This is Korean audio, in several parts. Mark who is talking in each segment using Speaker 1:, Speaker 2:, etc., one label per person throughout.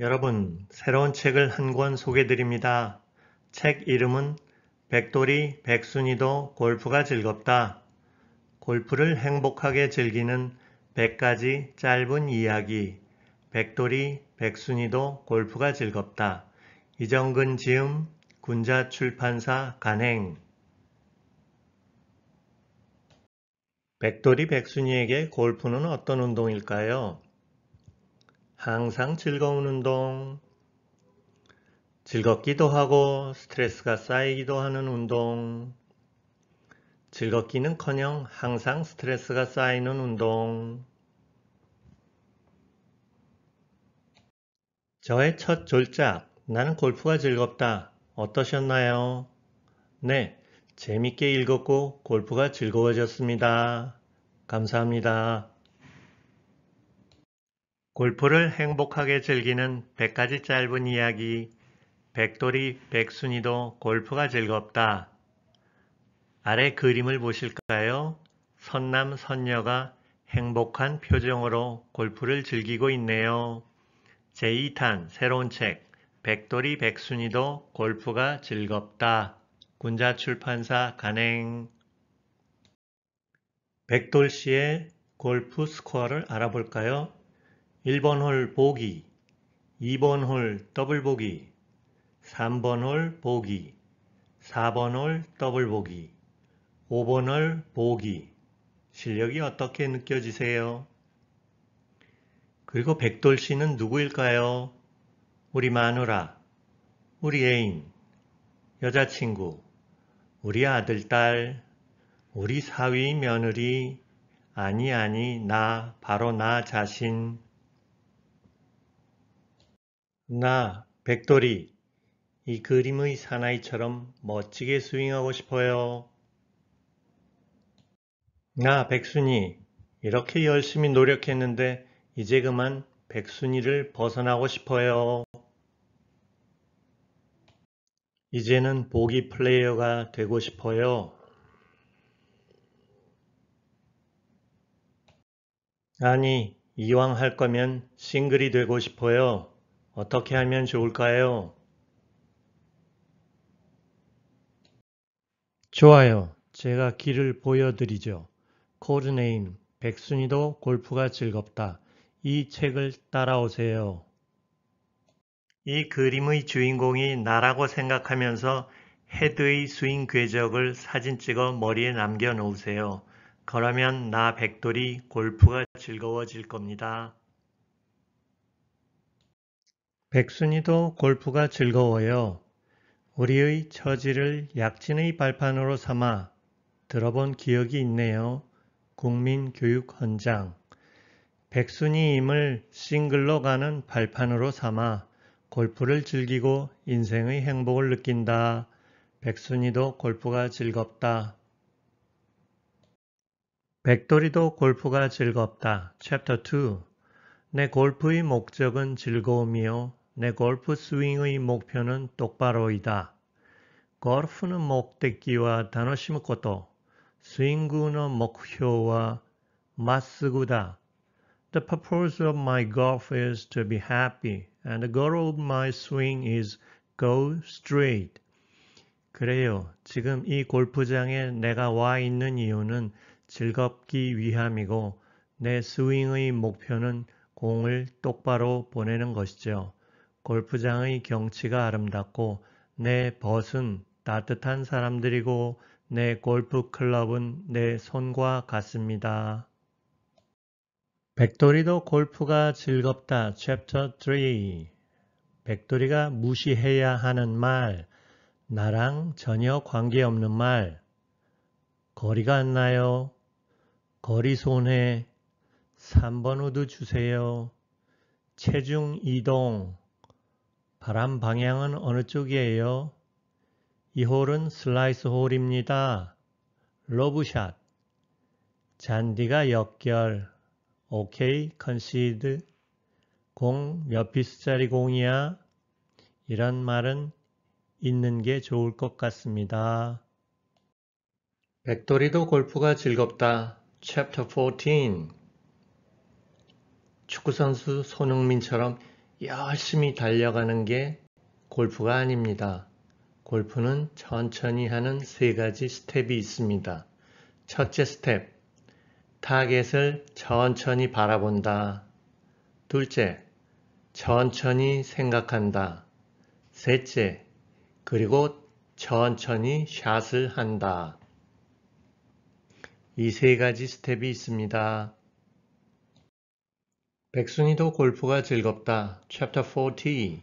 Speaker 1: 여러분, 새로운 책을 한 권 소개드립니다. 책 이름은 백돌이 백순이도 골프가 즐겁다. 골프를 행복하게 즐기는 100가지 짧은 이야기 백돌이 백순이도 골프가 즐겁다. 이정근 지음 군자 출판사 간행 백돌이 백순이에게 골프는 어떤 운동일까요? 항상 즐거운 운동 즐겁기도 하고 스트레스가 쌓이기도 하는 운동 즐겁기는커녕 항상 스트레스가 쌓이는 운동 저의 첫 졸작 나는 골프가 즐겁다 어떠셨나요? 네, 재밌게 읽었고 골프가 즐거워졌습니다. 감사합니다. 골프를 행복하게 즐기는 100가지 짧은 이야기 백돌이 백순이도 골프가 즐겁다. 아래 그림을 보실까요? 선남 선녀가 행복한 표정으로 골프를 즐기고 있네요. 제2탄 새로운 책 백돌이 백순이도 골프가 즐겁다. 군자출판사 간행 백돌 씨의 골프 스코어를 알아볼까요? 1번 홀 보기, 2번 홀 더블 보기, 3번 홀 보기, 4번 홀 더블 보기, 5번 홀 보기. 실력이 어떻게 느껴지세요? 그리고 백돌 씨는 누구일까요? 우리 마누라, 우리 애인, 여자친구, 우리 아들, 딸, 우리 사위, 며느리, 아니, 아니, 나, 바로 나 자신, 나, 백돌이, 이 그림의 사나이처럼 멋지게 스윙하고 싶어요. 나, 백순이, 이렇게 열심히 노력했는데 이제 그만 백순이를 벗어나고 싶어요. 이제는 보기 플레이어가 되고 싶어요. 아니, 이왕 할 거면 싱글이 되고 싶어요. 어떻게 하면 좋을까요? 좋아요. 제가 길을 보여드리죠. 코드네임 백순이도 골프가 즐겁다. 이 책을 따라오세요. 이 그림의 주인공이 나라고 생각하면서 헤드의 스윙 궤적을 사진 찍어 머리에 남겨 놓으세요. 그러면 나 백돌이 골프가 즐거워질 겁니다. 백순이도 골프가 즐거워요. 우리의 처지를 약진의 발판으로 삼아 들어본 기억이 있네요. 국민교육헌장 백순이임을 싱글로 가는 발판으로 삼아 골프를 즐기고 인생의 행복을 느낀다. 백순이도 골프가 즐겁다. 백돌이도 골프가 즐겁다. 챕터 2내 골프의 목적은 즐거움이요. 내 골프 스윙의 목표는 똑바로이다. 골프는 목대기와 단어심 것도, 스윙구는 목표와 맞쓰구다. The purpose of my golf is to be happy, and the goal of my swing is go straight. 그래요. 지금 이 골프장에 내가 와 있는 이유는 즐겁기 위함이고 내 스윙의 목표는 공을 똑바로 보내는 것이죠. 골프장의 경치가 아름답고 내 벗은 따뜻한 사람들이고 내 골프 클럽은 내 손과 같습니다. 백돌이도 골프가 즐겁다. 챕터 3 백돌이가 무시해야 하는 말 나랑 전혀 관계없는 말 거리가 안 나요. 거리 손해 3번 우드 주세요. 체중 이동 바람 방향은 어느 쪽이에요? 이 홀은 슬라이스 홀입니다. 로브샷 잔디가 역결. 오케이, 컨시드. 공 몇 피스짜리 공이야? 이런 말은 있는 게 좋을 것 같습니다. 백돌이도 골프가 즐겁다. 챕터 14 축구선수 손흥민처럼 열심히 달려가는 게 골프가 아닙니다. 골프는 천천히 하는 세 가지 스텝이 있습니다. 첫째 스텝, 타겟을 천천히 바라본다. 둘째, 천천히 생각한다. 셋째, 그리고 천천히 샷을 한다. 이 세 가지 스텝이 있습니다. 백순이도 골프가 즐겁다. 챕터 40내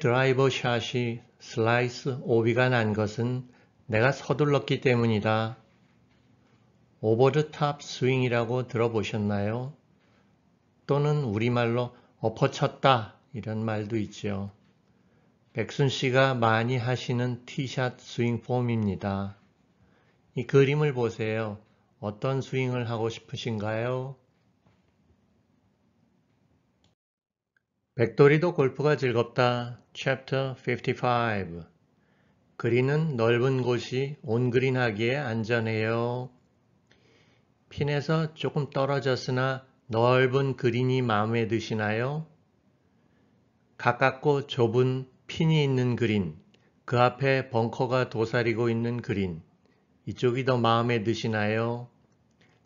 Speaker 1: 드라이버 샷이 슬라이스 오비가 난 것은 내가 서둘렀기 때문이다. 오버드 탑 스윙이라고 들어보셨나요? 또는 우리말로 엎어쳤다 이런 말도 있죠 백순 씨가 많이 하시는 티샷 스윙 폼입니다. 이 그림을 보세요. 어떤 스윙을 하고 싶으신가요? 백돌이도 골프가 즐겁다. Chapter 55 그린은 넓은 곳이 온그린하기에 안전해요. 핀에서 조금 떨어졌으나 넓은 그린이 마음에 드시나요? 가깝고 좁은 핀이 있는 그린, 그 앞에 벙커가 도사리고 있는 그린, 이쪽이 더 마음에 드시나요?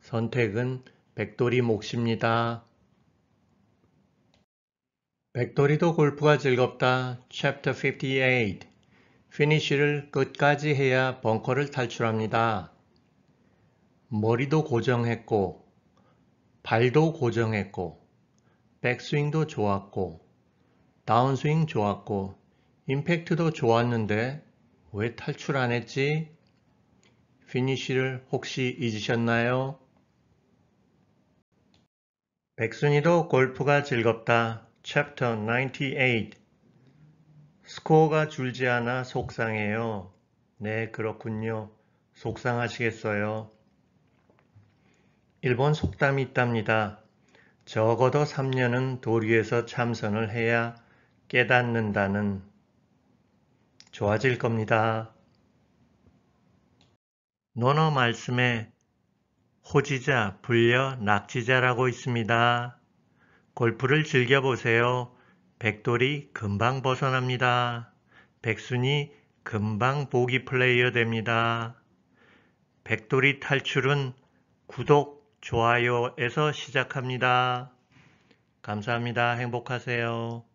Speaker 1: 선택은 백돌이 몫입니다. 백돌이도 골프가 즐겁다. Chapter 58 피니쉬를 끝까지 해야 벙커를 탈출합니다. 머리도 고정했고 발도 고정했고 백스윙도 좋았고 다운스윙 좋았고 임팩트도 좋았는데 왜 탈출 안 했지? 피니쉬를 혹시 잊으셨나요? 백순이도 골프가 즐겁다. Chapter 98 스코어가 줄지 않아 속상해요. 네, 그렇군요. 속상하시겠어요. 일본 속담이 있답니다. 적어도 3년은 도리에서 참선을 해야 깨닫는다는 좋아질 겁니다. 논어 말씀에 호지자, 불려, 낙지자라고 있습니다. 골프를 즐겨보세요. 백돌이 금방 벗어납니다. 백순이 금방 보기 플레이어 됩니다. 백돌이 탈출은 구독, 좋아요에서 시작합니다. 감사합니다. 행복하세요.